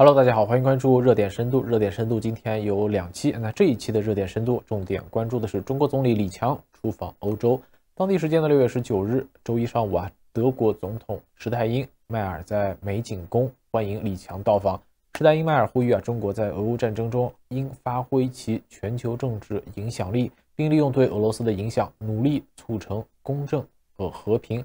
Hello，大家好，欢迎关注热点深度。热点深度今天有两期，那这一期的热点深度重点关注的是中国总理李强出访欧洲。当地时间的六月十九日，周一上午啊，德国总统施泰因迈尔在美景宫欢迎李强到访。施泰因迈尔呼吁啊，中国在俄乌战争中应发挥其全球政治影响力，并利用对俄罗斯的影响，努力促成公正和和平。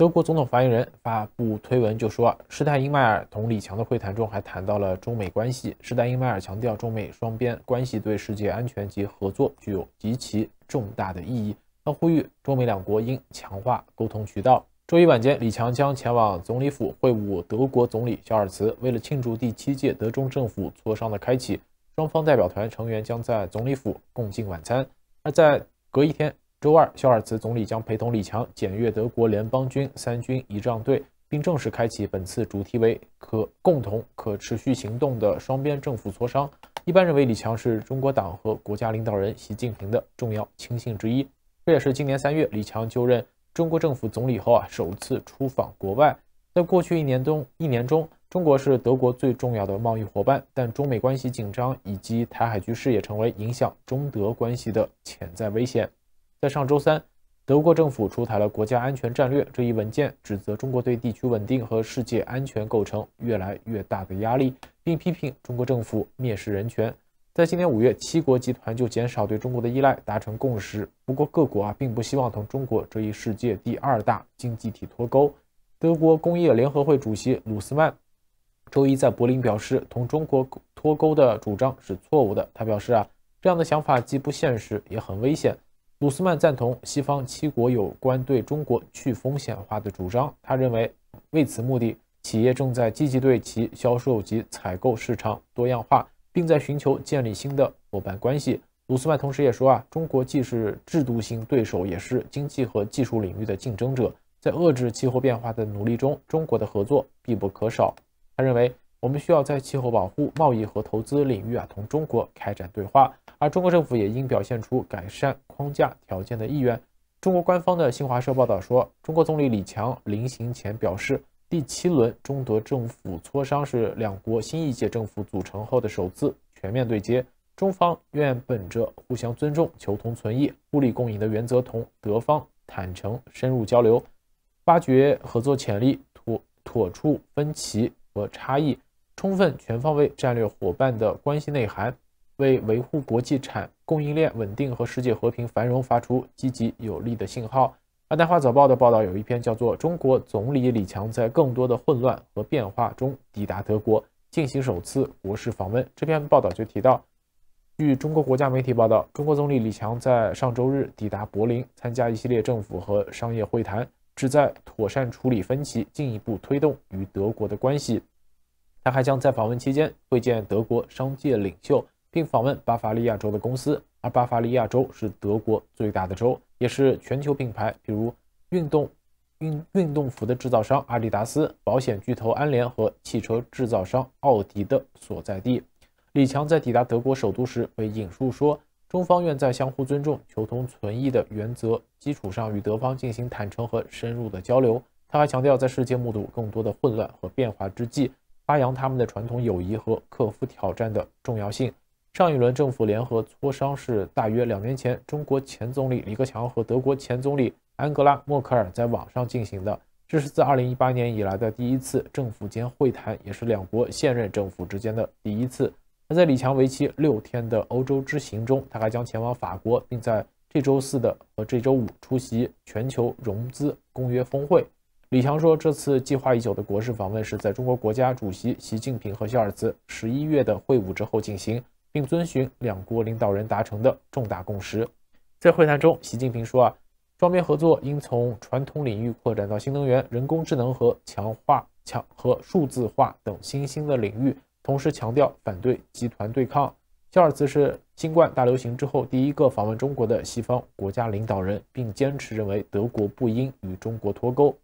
德国总统发言人发布推文，就说施泰因迈尔同李强的会谈中还谈到了中美关系。施泰因迈尔强调，中美双边关系对世界安全及合作具有极其重大的意义。他呼吁中美两国应强化沟通渠道。周一晚间，李强将前往总理府会晤德国总理肖尔茨。为了庆祝第七届德中政府磋商的开启，双方代表团成员将在总理府共进晚餐。而在隔一天。周二，肖尔茨总理将陪同李强检阅德国联邦军三军仪仗队，并正式开启本次主题为“可共同可持续行动”的双边政府磋商。一般认为，李强是中国党和国家领导人习近平的重要亲信之一。这也是今年三月李强就任中国政府总理后啊首次出访国外。在过去一年中，一年中，中国是德国最重要的贸易伙伴，但中美关系紧张以及台海局势也成为影响中德关系的潜在危险。在上周三，德国政府出台了国家安全战略这一文件，指责中国对地区稳定和世界安全构成越来越大的压力，并批评中国政府蔑视人权。在今年五月，七国集团就减少对中国的依赖达成共识。不过，各国啊并不希望同中国这一世界第二大经济体脱钩。德国工业联合会主席鲁斯曼周一在柏林表示，同中国脱钩的主张是错误的。他表示啊，这样的想法既不现实，也很危险。鲁斯曼赞同西方七国有关对中国去风险化的主张。他认为，为此目的，企业正在积极对其销售及采购市场多样化，并在寻求建立新的伙伴关系。鲁斯曼同时也说啊，中国既是制度性对手，也是经济和技术领域的竞争者。在遏制气候变化的努力中，中国的合作必不可少。他认为。我们需要在气候保护、贸易和投资领域啊，同中国开展对话，而中国政府也应表现出改善框架条件的意愿。中国官方的新华社报道说，中国总理李强临行前表示，第七轮中德政府磋商是两国新一届政府组成后的首次全面对接，中方愿本着互相尊重、求同存异、互利共赢的原则同德方坦诚深入交流，发掘合作潜力，妥妥处分歧和差异。充分全方位战略伙伴的关系内涵，为维护国际产供应链稳定和世界和平繁荣发出积极有力的信号。《安南华早报》的报道有一篇叫做《中国总理李强在更多的混乱和变化中抵达德国进行首次国事访问》。这篇报道就提到，据中国国家媒体报道，中国总理李强在上周日抵达柏林，参加一系列政府和商业会谈，旨在妥善处理分歧，进一步推动与德国的关系。他还将在访问期间会见德国商界领袖，并访问巴伐利亚州的公司。而巴伐利亚州是德国最大的州，也是全球品牌，比如运动运运动服的制造商阿迪达斯、保险巨头安联和汽车制造商奥迪的所在地。李强在抵达德国首都时被引述说：“中方愿在相互尊重、求同存异的原则基础上，与德方进行坦诚和深入的交流。”他还强调，在世界目睹更多的混乱和变化之际，发扬他们的传统友谊和克服挑战的重要性。上一轮政府联合磋商是大约两年前，中国前总理李克强和德国前总理安格拉·默克尔在网上进行的。这是自2018年以来的第一次政府间会谈，也是两国现任政府之间的第一次。而在李强为期六天的欧洲之行中，他还将前往法国，并在这周四的和这周五出席全球融资公约峰会。李强说，这次计划已久的国事访问是在中国国家主席习近平和肖尔茨十一月的会晤之后进行，并遵循两国领导人达成的重大共识。在会谈中，习近平说：“啊，双边合作应从传统领域扩展到新能源、人工智能和强化强和数字化等新兴的领域。”同时强调反对集团对抗。肖尔茨是新冠大流行之后第一个访问中国的西方国家领导人，并坚持认为德国不应与中国脱钩。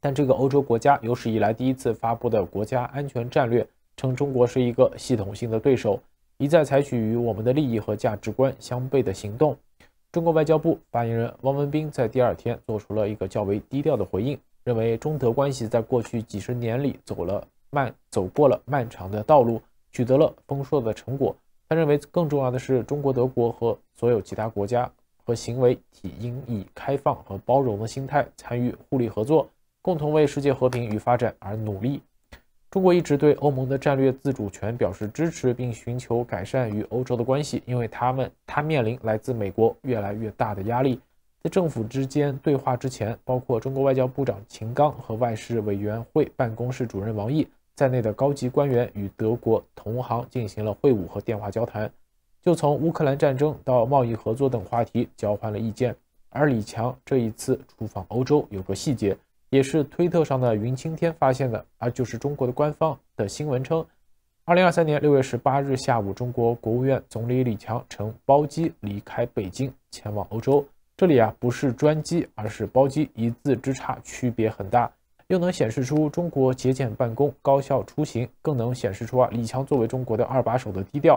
但这个欧洲国家有史以来第一次发布的国家安全战略称，中国是一个系统性的对手，一再采取与我们的利益和价值观相悖的行动。中国外交部发言人汪文斌在第二天做出了一个较为低调的回应，认为中德关系在过去几十年里走了漫走过了漫长的道路，取得了丰硕的成果。他认为，更重要的是，中国、德国和所有其他国家和行为体应以开放和包容的心态参与互利合作。共同为世界和平与发展而努力。中国一直对欧盟的战略自主权表示支持，并寻求改善与欧洲的关系，因为他们他面临来自美国越来越大的压力。在政府之间对话之前，包括中国外交部长秦刚和外事委员会办公室主任王毅在内的高级官员与德国同行进行了会晤和电话交谈，就从乌克兰战争到贸易合作等话题交换了意见。而李强这一次出访欧洲有个细节。也是推特上的云青天发现的啊，就是中国的官方的新闻称，二零二三年六月十八日下午，中国国务院总理李强乘包机离开北京，前往欧洲。这里啊，不是专机，而是包机，一字之差，区别很大，又能显示出中国节俭办公、高效出行，更能显示出啊，李强作为中国的二把手的低调。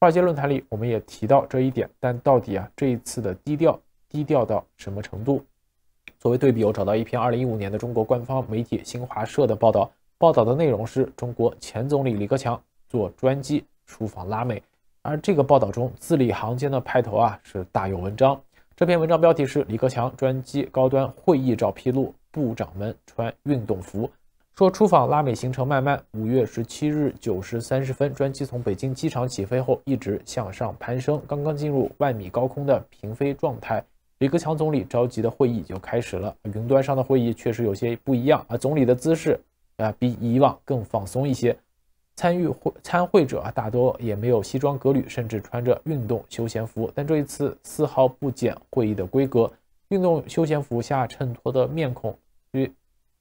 华尔街论坛里，我们也提到这一点，但到底啊，这一次的低调，低调到什么程度？作为对比，我找到一篇二零一五年的中国官方媒体新华社的报道，报道的内容是中国前总理李克强坐专机出访拉美，而这个报道中字里行间的派头啊是大有文章。这篇文章标题是《李克强专机高端会议照披露，部长们穿运动服》，说出访拉美行程漫漫。五月十七日九时三十分，专机从北京机场起飞后一直向上攀升，刚刚进入万米高空的平飞状态。李克强总理召集的会议就开始了。云端上的会议确实有些不一样啊！总理的姿势啊，比以往更放松一些。参与会参会者啊，大多也没有西装革履，甚至穿着运动休闲服。但这一次丝毫不减会议的规格。运动休闲服下衬托的面孔，与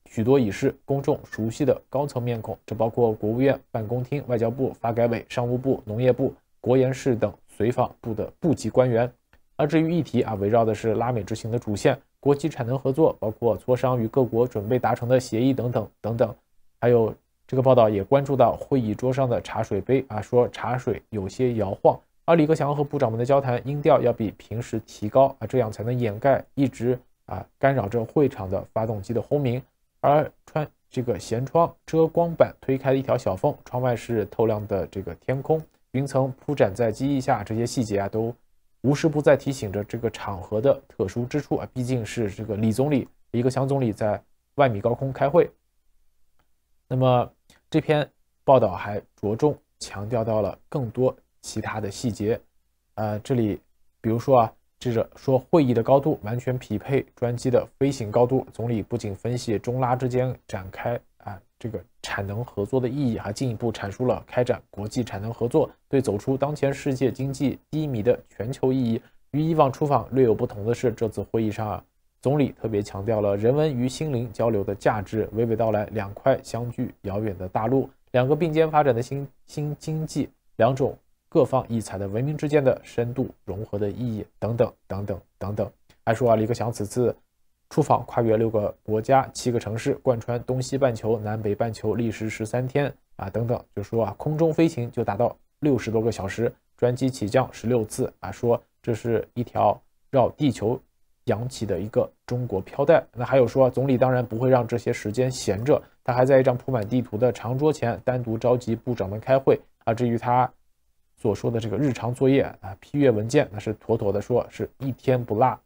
许多已是公众熟悉的高层面孔。这包括国务院办公厅、外交部、发改委、商务部、农业部、国研室等随访部的部级官员。而至于议题啊，围绕的是拉美之行的主线，国际产能合作，包括磋商与各国准备达成的协议等等等等。还有这个报道也关注到会议桌上的茶水杯啊，说茶水有些摇晃。而李克强和部长们的交谈音调要比平时提高啊，这样才能掩盖一直啊干扰着会场的发动机的轰鸣。而穿这个舷窗遮光板推开了一条小缝，窗外是透亮的这个天空，云层铺展在机翼下，这些细节啊都。无时不在提醒着这个场合的特殊之处啊，毕竟是这个李总理一个强总理在万米高空开会。那么这篇报道还着重强调到了更多其他的细节，呃，这里比如说啊，这个说会议的高度完全匹配专机的飞行高度，总理不仅分析中拉之间展开。这个产能合作的意义，还进一步阐述了开展国际产能合作对走出当前世界经济低迷的全球意义。与以往出访略有不同的是，这次会议上啊，总理特别强调了人文与心灵交流的价值，娓娓道来两块相距遥远的大陆，两个并肩发展的新新经济，两种各放异彩的文明之间的深度融合的意义等等等等等等。还说啊，李克强此次。出访跨越六个国家、七个城市，贯穿东西半球、南北半球，历时十三天啊！等等，就说啊，空中飞行就达到六十多个小时，专机起降十六次啊！说这是一条绕地球扬起的一个中国飘带。那还有说，总理当然不会让这些时间闲着，他还在一张铺满地图的长桌前单独召集部长们开会啊！至于他所说的这个日常作业啊，批阅文件，那是妥妥的，说是一天不落。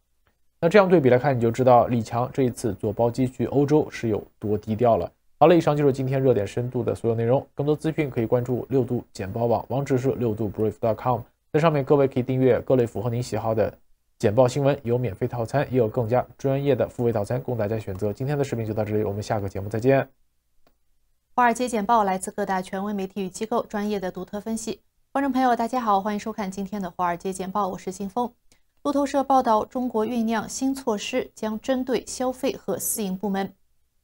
那这样对比来看，你就知道李强这一次坐包机去欧洲是有多低调了。好了，以上就是今天热点深度的所有内容。更多资讯可以关注六度简报网，网址是六度 brief.com，在上面各位可以订阅各类符合您喜好的简报新闻，有免费套餐，也有更加专业的付费套餐供大家选择。今天的视频就到这里，我们下个节目再见。华尔街简报来自各大权威媒体与机构专业的独特分析。观众朋友，大家好，欢迎收看今天的华尔街简报，我是信峰。路透社报道，中国酝酿新措施，将针对消费和私营部门。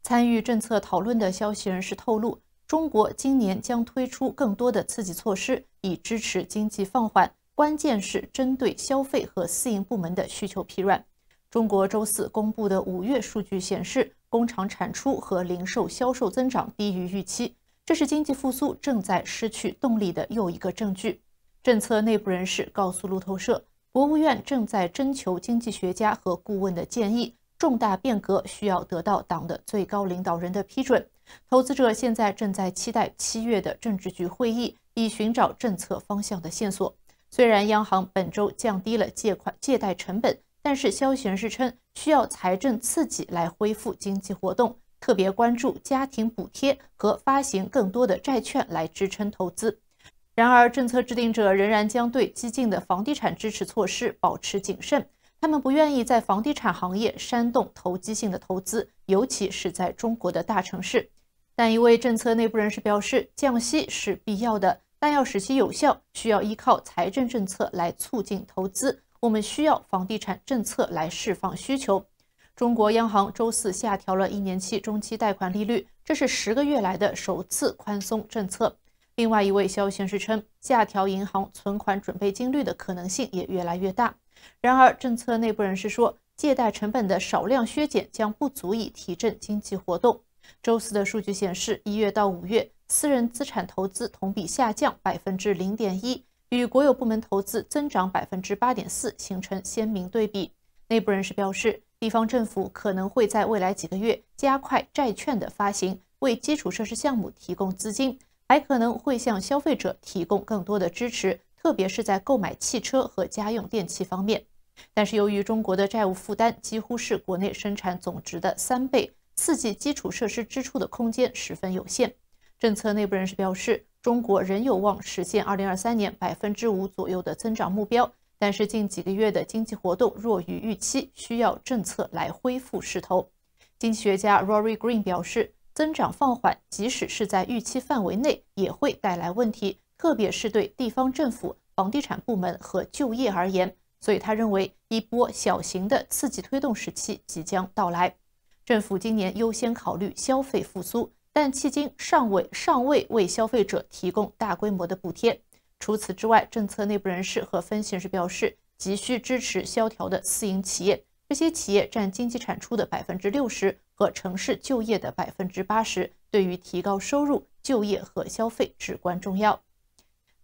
参与政策讨论的消息人士透露，中国今年将推出更多的刺激措施，以支持经济放缓。关键是针对消费和私营部门的需求疲软。中国周四公布的五月数据显示，工厂产出和零售销售增长低于预期，这是经济复苏正在失去动力的又一个证据。政策内部人士告诉路透社。国务院正在征求经济学家和顾问的建议。重大变革需要得到党的最高领导人的批准。投资者现在正在期待七月的政治局会议，以寻找政策方向的线索。虽然央行本周降低了借款借贷成本，但是消息人士称需要财政刺激来恢复经济活动，特别关注家庭补贴和发行更多的债券来支撑投资。然而，政策制定者仍然将对激进的房地产支持措施保持谨慎。他们不愿意在房地产行业煽动投机性的投资，尤其是在中国的大城市。但一位政策内部人士表示，降息是必要的，但要使其有效，需要依靠财政政策来促进投资。我们需要房地产政策来释放需求。中国央行周四下调了一年期中期贷款利率，这是十个月来的首次宽松政策。另外一位消息人士称，下调银行存款准备金率的可能性也越来越大。然而，政策内部人士说，借贷成本的少量削减将不足以提振经济活动。周四的数据显示，一月到五月，私人资产投资同比下降百分之零点一，与国有部门投资增长百分之八点四形成鲜明对比。内部人士表示，地方政府可能会在未来几个月加快债券的发行，为基础设施项目提供资金。还可能会向消费者提供更多的支持，特别是在购买汽车和家用电器方面。但是，由于中国的债务负担几乎是国内生产总值的三倍，刺激基础设施支出的空间十分有限。政策内部人士表示，中国仍有望实现2023年百分之五左右的增长目标，但是近几个月的经济活动弱于预期，需要政策来恢复势头。经济学家 Rory Green 表示。增长放缓，即使是在预期范围内，也会带来问题，特别是对地方政府、房地产部门和就业而言。所以，他认为一波小型的刺激推动时期即将到来。政府今年优先考虑消费复苏，但迄今尚未尚未为消费者提供大规模的补贴。除此之外，政策内部人士和分析师表示，急需支持萧条的私营企业，这些企业占经济产出的百分之六十。和城市就业的百分之八十对于提高收入、就业和消费至关重要。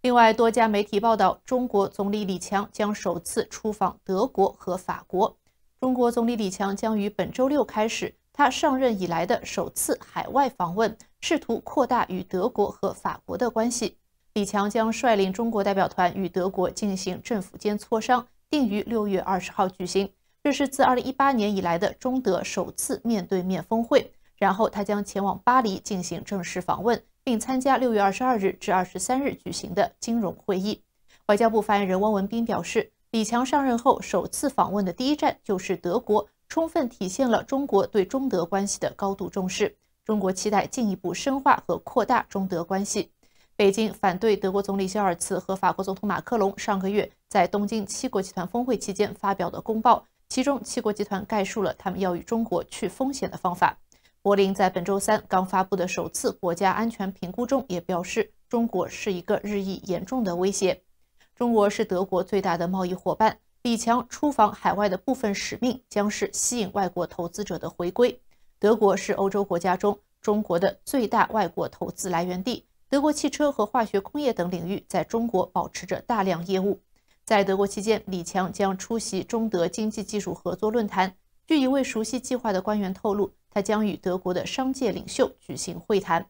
另外，多家媒体报道，中国总理李强将首次出访德国和法国。中国总理李强将于本周六开始他上任以来的首次海外访问，试图扩大与德国和法国的关系。李强将率领中国代表团与德国进行政府间磋商，定于六月二十号举行。是自二零一八年以来的中德首次面对面峰会。然后他将前往巴黎进行正式访问，并参加六月二十二日至二十三日举行的金融会议。外交部发言人汪文斌表示，李强上任后首次访问的第一站就是德国，充分体现了中国对中德关系的高度重视。中国期待进一步深化和扩大中德关系。北京反对德国总理肖尔茨和法国总统马克龙上个月在东京七国集团峰会期间发表的公报。其中七国集团概述了他们要与中国去风险的方法。柏林在本周三刚发布的首次国家安全评估中也表示，中国是一个日益严重的威胁。中国是德国最大的贸易伙伴。李强出访海外的部分使命将是吸引外国投资者的回归。德国是欧洲国家中中国的最大外国投资来源地。德国汽车和化学工业等领域在中国保持着大量业务。在德国期间，李强将出席中德经济技术合作论坛。据一位熟悉计划的官员透露，他将与德国的商界领袖举行会谈。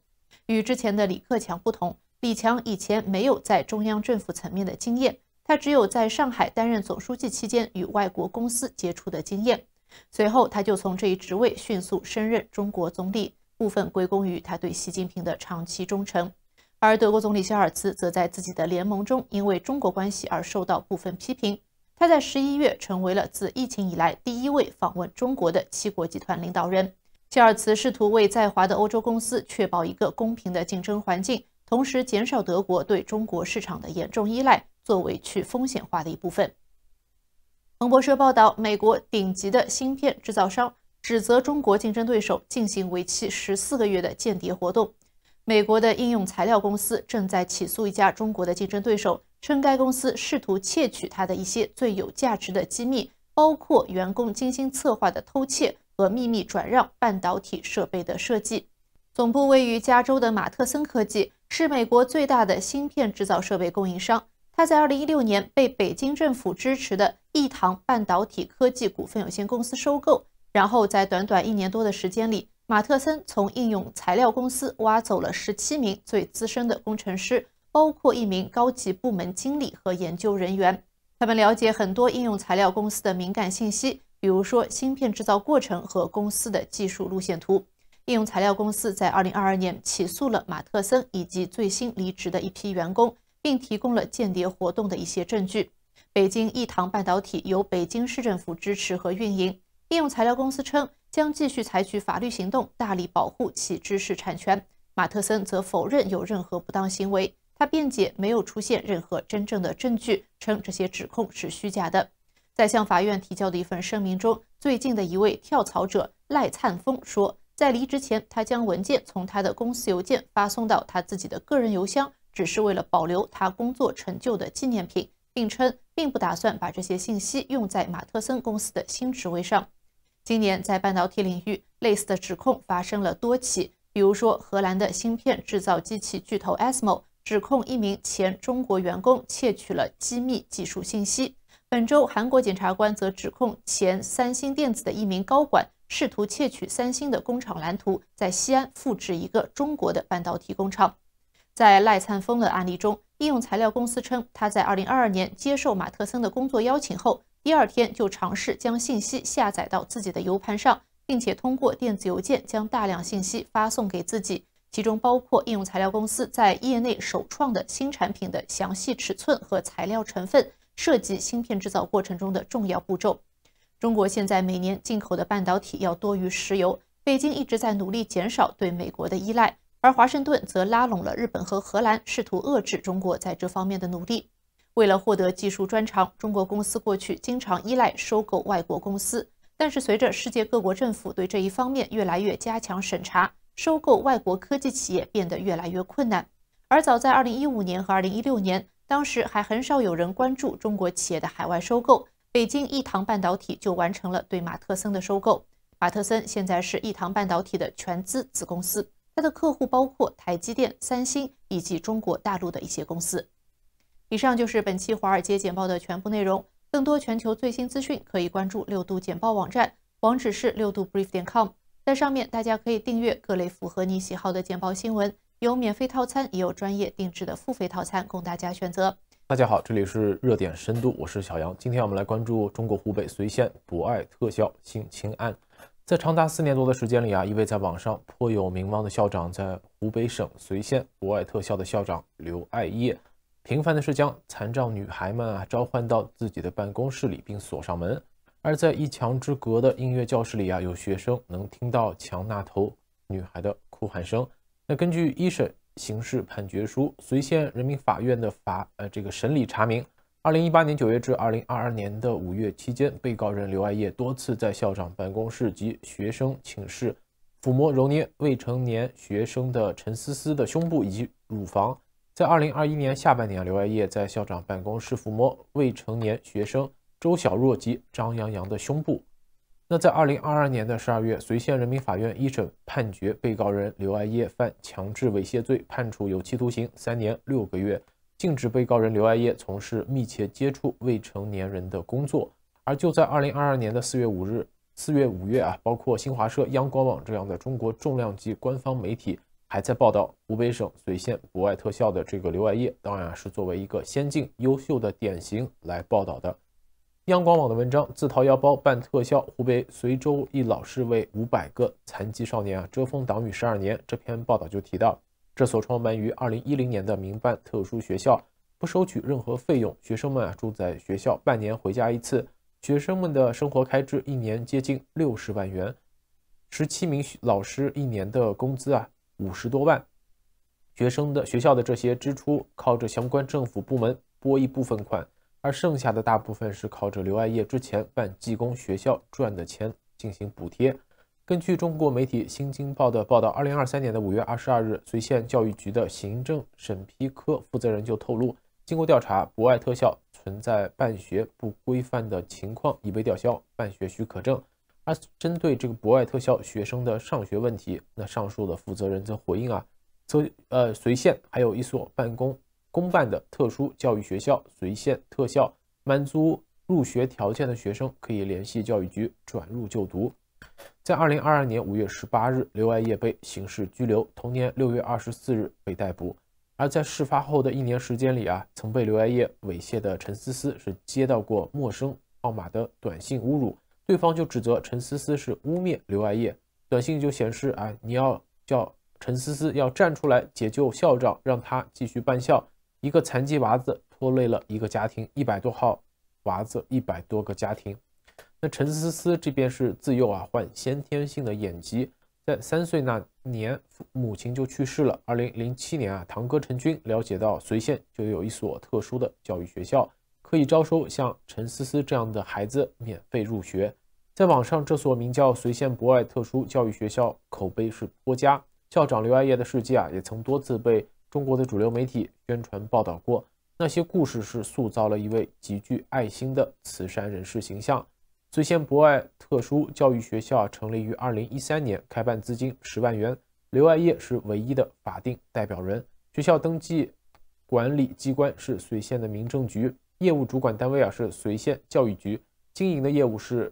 与之前的李克强不同，李强以前没有在中央政府层面的经验，他只有在上海担任总书记期间与外国公司接触的经验。随后，他就从这一职位迅速升任中国总理，部分归功于他对习近平的长期忠诚。而德国总理谢尔茨则在自己的联盟中因为中国关系而受到部分批评。他在十一月成为了自疫情以来第一位访问中国的七国集团领导人。谢尔茨试图为在华的欧洲公司确保一个公平的竞争环境，同时减少德国对中国市场的严重依赖，作为去风险化的一部分。彭博社报道，美国顶级的芯片制造商指责中国竞争对手进行为期十四个月的间谍活动。美国的应用材料公司正在起诉一家中国的竞争对手，称该公司试图窃取它的一些最有价值的机密，包括员工精心策划的偷窃和秘密转让半导体设备的设计。总部位于加州的马特森科技是美国最大的芯片制造设备供应商。他在二零一六年被北京政府支持的亿唐半导体科技股份有限公司收购，然后在短短一年多的时间里。马特森从应用材料公司挖走了十七名最资深的工程师，包括一名高级部门经理和研究人员。他们了解很多应用材料公司的敏感信息，比如说芯片制造过程和公司的技术路线图。应用材料公司在二零二二年起诉了马特森以及最新离职的一批员工，并提供了间谍活动的一些证据。北京一唐半导体由北京市政府支持和运营。应用材料公司称。将继续采取法律行动，大力保护其知识产权。马特森则否认有任何不当行为，他辩解没有出现任何真正的证据，称这些指控是虚假的。在向法院提交的一份声明中，最近的一位跳槽者赖灿峰说，在离职前，他将文件从他的公司邮件发送到他自己的个人邮箱，只是为了保留他工作成就的纪念品，并称并不打算把这些信息用在马特森公司的新职位上。今年在半导体领域，类似的指控发生了多起。比如说，荷兰的芯片制造机器巨头 ASML 指控一名前中国员工窃取了机密技术信息。本周，韩国检察官则指控前三星电子的一名高管试图窃取三星的工厂蓝图，在西安复制一个中国的半导体工厂。在赖灿峰的案例中，应用材料公司称，他在2022年接受马特森的工作邀请后。第二天就尝试将信息下载到自己的 U 盘上，并且通过电子邮件将大量信息发送给自己，其中包括应用材料公司在业内首创的新产品的详细尺寸和材料成分，涉及芯片制造过程中的重要步骤。中国现在每年进口的半导体要多于石油，北京一直在努力减少对美国的依赖，而华盛顿则拉拢了日本和荷兰，试图遏制中国在这方面的努力。为了获得技术专长，中国公司过去经常依赖收购外国公司。但是，随着世界各国政府对这一方面越来越加强审查，收购外国科技企业变得越来越困难。而早在2015年和2016年，当时还很少有人关注中国企业的海外收购。北京亿堂半导体就完成了对马特森的收购。马特森现在是亿堂半导体的全资子公司。它的客户包括台积电、三星以及中国大陆的一些公司。以上就是本期华尔街简报的全部内容。更多全球最新资讯，可以关注六度简报网站，网址是六度 brief 点 com。在上面，大家可以订阅各类符合你喜好的简报新闻，有免费套餐，也有专业定制的付费套餐供大家选择。大家好，这里是热点深度，我是小杨。今天我们来关注中国湖北随县博爱特效性侵案。在长达四年多的时间里啊，一位在网上颇有名望的校长，在湖北省随县博爱特效的校长刘爱叶。频繁的是将残障女孩们啊召唤到自己的办公室里，并锁上门；而在一墙之隔的音乐教室里啊，有学生能听到墙那头女孩的哭喊声。那根据一审刑事判决书，随县人民法院的法呃这个审理查明，二零一八年九月至二零二二年的五月期间，被告人刘爱叶多次在校长办公室及学生寝室抚摸揉捏未成年学生的陈思思的胸部以及乳房。在二零二一年下半年，刘爱叶在校长办公室抚摸未成年学生周小若及张洋洋的胸部。那在二零二二年的十二月，随县人民法院一审判决被告人刘爱叶犯强制猥亵罪，判处有期徒刑三年六个月，禁止被告人刘爱叶从事密切接触未成年人的工作。而就在二零二二年的四月五日，四月五月啊，包括新华社、央广网这样的中国重量级官方媒体。还在报道湖北省随县博爱特校的这个留外业，当然啊是作为一个先进优秀的典型来报道的。央广网的文章《自掏腰包办特效》，湖北随州一老师为五百个残疾少年啊遮风挡雨十二年。这篇报道就提到，这所创办于二零一零年的民办特殊学校，不收取任何费用，学生们啊住在学校，半年回家一次，学生们的生活开支一年接近六十万元，十七名老师一年的工资啊。五十多万学生的学校的这些支出，靠着相关政府部门拨一部分款，而剩下的大部分是靠着刘爱业之前办技工学校赚的钱进行补贴。根据中国媒体《新京报》的报道，二零二三年的五月二十二日，随县教育局的行政审批科负责人就透露，经过调查，博爱特校存在办学不规范的情况，已被吊销办学许可证。而针对这个博爱特效学生的上学问题，那上述的负责人则回应啊，则呃随县还有一所办公公办的特殊教育学校随县特效，满足入学条件的学生可以联系教育局转入就读。在二零二二年五月十八日，刘爱叶被刑事拘留，同年六月二十四日被逮捕。而在事发后的一年时间里啊，曾被刘爱叶猥亵的陈思思是接到过陌生号码的短信侮辱。对方就指责陈思思是污蔑刘爱叶，短信就显示啊，你要叫陈思思要站出来解救校长，让他继续办校。一个残疾娃子拖累了一个家庭，一百多号娃子，一百多个家庭。那陈思思这边是自幼啊患先天性的眼疾，在三岁那年母亲就去世了。二零零七年啊，堂哥陈军了解到随县就有一所特殊的教育学校，可以招收像陈思思这样的孩子免费入学。在网上，这所名叫随县博爱特殊教育学校口碑是颇佳。校长刘爱叶的事迹啊，也曾多次被中国的主流媒体宣传报道过。那些故事是塑造了一位极具爱心的慈善人士形象。随县博爱特殊教育学校成立于二零一三年，开办资金十万元。刘爱叶是唯一的法定代表人。学校登记管理机关是随县的民政局，业务主管单位啊是随县教育局。经营的业务是。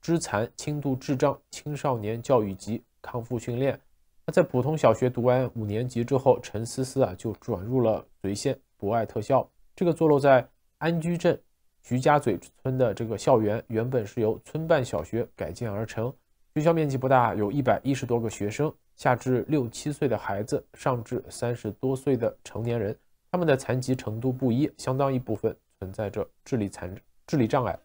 肢残、轻度智障青少年教育及康复训练。那在普通小学读完五年级之后，陈思思啊就转入了随县博爱特校。这个坐落在安居镇徐家嘴村的这个校园，原本是由村办小学改建而成。学校面积不大，有一百一十多个学生，下至六七岁的孩子，上至三十多岁的成年人。他们的残疾程度不一，相当一部分存在着智力残、智力障碍。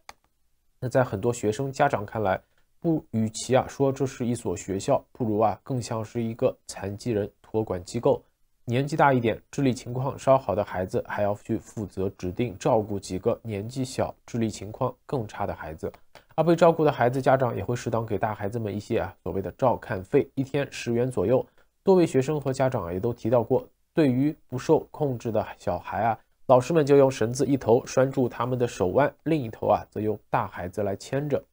那在很多学生家长看来，不与其啊说这是一所学校，不如啊更像是一个残疾人托管机构。年纪大一点、智力情况稍好的孩子，还要去负责指定照顾几个年纪小、智力情况更差的孩子。而被照顾的孩子家长也会适当给大孩子们一些啊所谓的照看费，一天十元左右。多位学生和家长也都提到过，对于不受控制的小孩啊。老师们就用绳子一头拴住他们的手腕，另一头啊则用大孩子来牵着。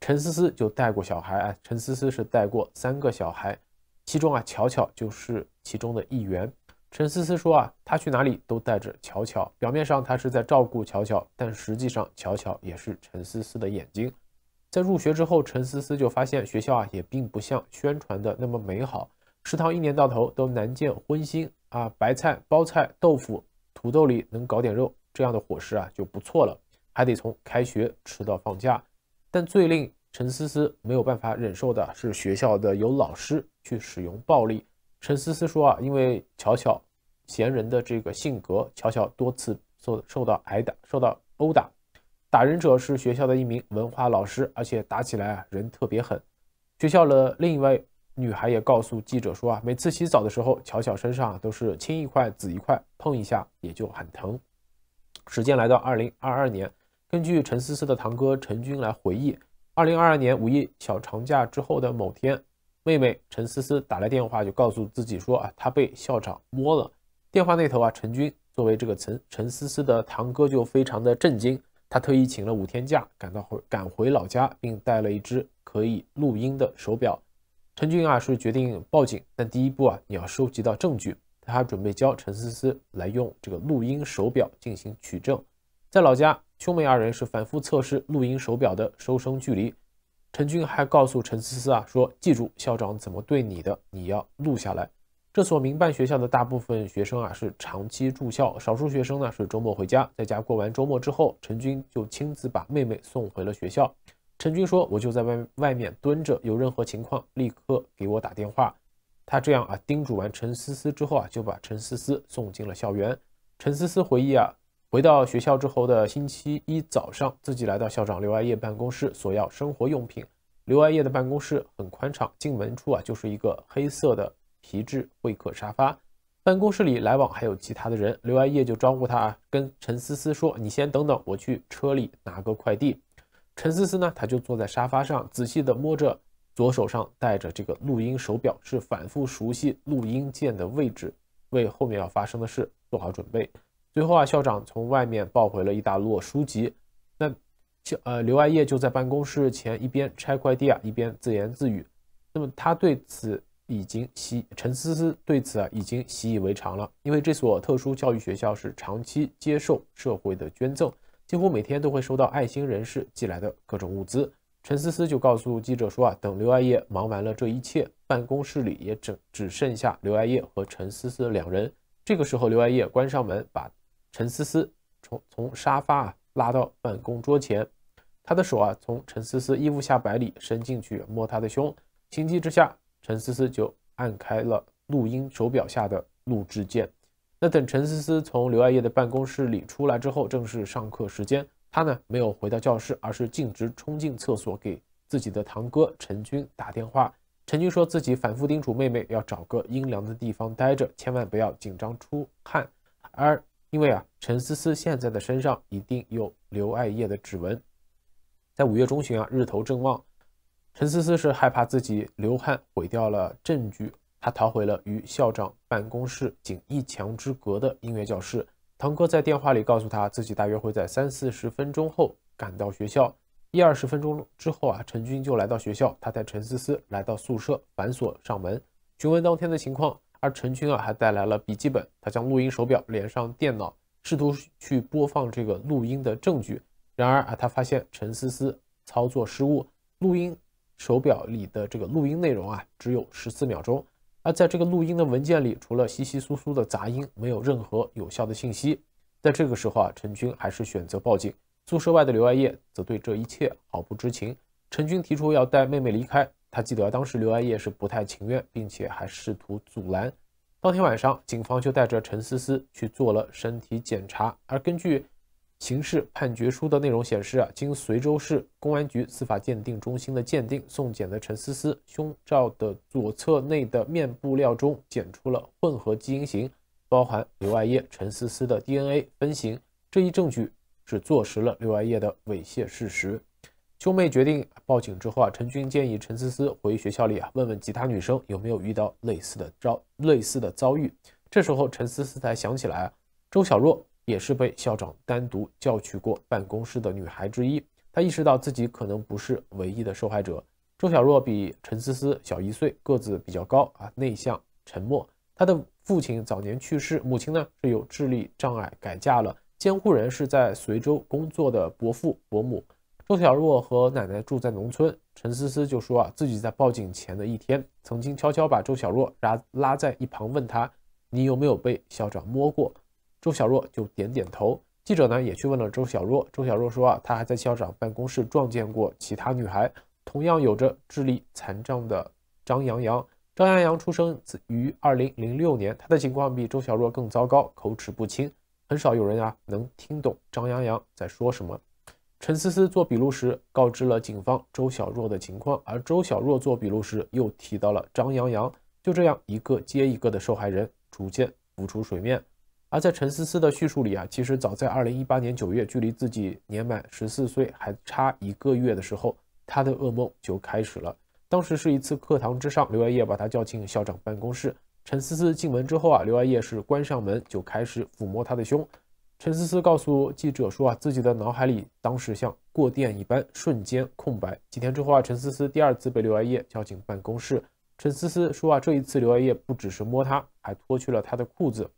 陈思思就带过小孩，陈思思是带过三个小孩，其中啊巧巧就是其中的一员。陈思思说啊，他去哪里都带着巧巧。表面上他是在照顾巧巧，但实际上巧巧也是陈思思的眼睛。在入学之后，陈思思就发现学校啊也并不像宣传的那么美好，食堂一年到头都难见荤腥啊，白菜、包菜、豆腐。土豆里能搞点肉，这样的伙食啊就不错了。还得从开学吃到放假，但最令陈思思没有办法忍受的，是学校的有老师去使用暴力。陈思思说啊，因为巧巧闲人的这个性格，巧巧多次受受到挨打，受到殴打。打人者是学校的一名文化老师，而且打起来啊人特别狠。学校的另一位。女孩也告诉记者说啊，每次洗澡的时候，巧巧身上都是青一块紫一块，碰一下也就很疼。时间来到二零二二年，根据陈思思的堂哥陈军来回忆，二零二二年五一小长假之后的某天，妹妹陈思思打来电话，就告诉自己说啊，她被校长摸了。电话那头啊，陈军作为这个陈陈思思的堂哥，就非常的震惊。他特意请了五天假，赶到回赶回老家，并带了一只可以录音的手表。陈军啊是决定报警，但第一步啊你要收集到证据。他准备教陈思思来用这个录音手表进行取证。在老家，兄妹二人是反复测试录音手表的收声距离。陈军还告诉陈思思啊说：“记住，校长怎么对你的，你要录下来。”这所民办学校的大部分学生啊是长期住校，少数学生呢是周末回家，在家过完周末之后，陈军就亲自把妹妹送回了学校。陈军说：“我就在外外面蹲着，有任何情况立刻给我打电话。”他这样啊叮嘱完陈思思之后啊，就把陈思思送进了校园。陈思思回忆啊，回到学校之后的星期一早上，自己来到校长刘爱叶办公室索要生活用品。刘爱叶的办公室很宽敞，进门处啊就是一个黑色的皮质会客沙发。办公室里来往还有其他的人，刘爱叶就招呼他啊，跟陈思思说：“你先等等，我去车里拿个快递。”陈思思呢，他就坐在沙发上，仔细地摸着左手上戴着这个录音手表，是反复熟悉录音键的位置，为后面要发生的事做好准备。最后啊，校长从外面抱回了一大摞书籍。那校呃刘爱叶就在办公室前一边拆快递啊，一边自言自语。那么他对此已经习陈思思对此啊已经习以为常了，因为这所特殊教育学校是长期接受社会的捐赠。几乎每天都会收到爱心人士寄来的各种物资。陈思思就告诉记者说：“啊，等刘爱叶忙完了这一切，办公室里也只只剩下刘爱叶和陈思思两人。这个时候，刘爱叶关上门，把陈思思从从沙发啊拉到办公桌前，他的手啊从陈思思衣服下摆里伸进去摸她的胸。情急之下，陈思思就按开了录音手表下的录制键。”那等陈思思从刘爱叶的办公室里出来之后，正是上课时间，她呢没有回到教室，而是径直冲进厕所，给自己的堂哥陈军打电话。陈军说自己反复叮嘱妹妹要找个阴凉的地方待着，千万不要紧张出汗。而因为啊，陈思思现在的身上一定有刘爱叶的指纹。在五月中旬啊，日头正旺，陈思思是害怕自己流汗毁掉了证据。他逃回了与校长办公室仅一墙之隔的音乐教室。堂哥在电话里告诉他自己大约会在三四十分钟后赶到学校。一二十分钟之后啊，陈军就来到学校。他带陈思思来到宿舍，反锁上门，询问当天的情况。而陈军啊，还带来了笔记本。他将录音手表连上电脑，试图去播放这个录音的证据。然而啊，他发现陈思思操作失误，录音手表里的这个录音内容啊，只有十四秒钟。而在这个录音的文件里，除了稀稀疏疏的杂音，没有任何有效的信息。在这个时候啊，陈军还是选择报警。宿舍外的刘爱叶则对这一切毫不知情。陈军提出要带妹妹离开，他记得当时刘爱叶是不太情愿，并且还试图阻拦。当天晚上，警方就带着陈思思去做了身体检查。而根据刑事判决书的内容显示，啊，经随州市公安局司法鉴定中心的鉴定，送检的陈思思胸罩的左侧内的面部料中检出了混合基因型，包含刘爱叶、陈思思的 DNA 分型。这一证据是坐实了刘爱叶的猥亵事实。兄妹决定报警之后啊，陈军建议陈思思回学校里啊，问问其他女生有没有遇到类似的遭类似的遭遇。这时候陈思思才想起来啊，周小若。也是被校长单独叫去过办公室的女孩之一。她意识到自己可能不是唯一的受害者。周小若比陈思思小一岁，个子比较高啊，内向沉默。她的父亲早年去世，母亲呢是有智力障碍，改嫁了。监护人是在随州工作的伯父伯母。周小若和奶奶住在农村。陈思思就说啊，自己在报警前的一天，曾经悄悄把周小若拉拉在一旁，问她：“你有没有被校长摸过？”周小若就点点头。记者呢也去问了周小若。周小若说啊，他还在校长办公室撞见过其他女孩，同样有着智力残障的张洋洋。张洋洋出生于二零零六年，他的情况比周小若更糟糕，口齿不清，很少有人啊能听懂张洋洋在说什么。陈思思做笔录时告知了警方周小若的情况，而周小若做笔录时又提到了张洋洋。就这样，一个接一个的受害人逐渐浮出水面。而在陈思思的叙述里啊，其实早在二零一八年九月，距离自己年满十四岁还差一个月的时候，她的噩梦就开始了。当时是一次课堂之上，刘爱叶把她叫进校长办公室。陈思思进门之后啊，刘爱叶是关上门就开始抚摸她的胸。陈思思告诉记者说啊，自己的脑海里当时像过电一般，瞬间空白。几天之后啊，陈思思第二次被刘爱叶叫进办公室，陈思思说啊，这一次刘爱叶不只是摸她，还脱去了他的裤子。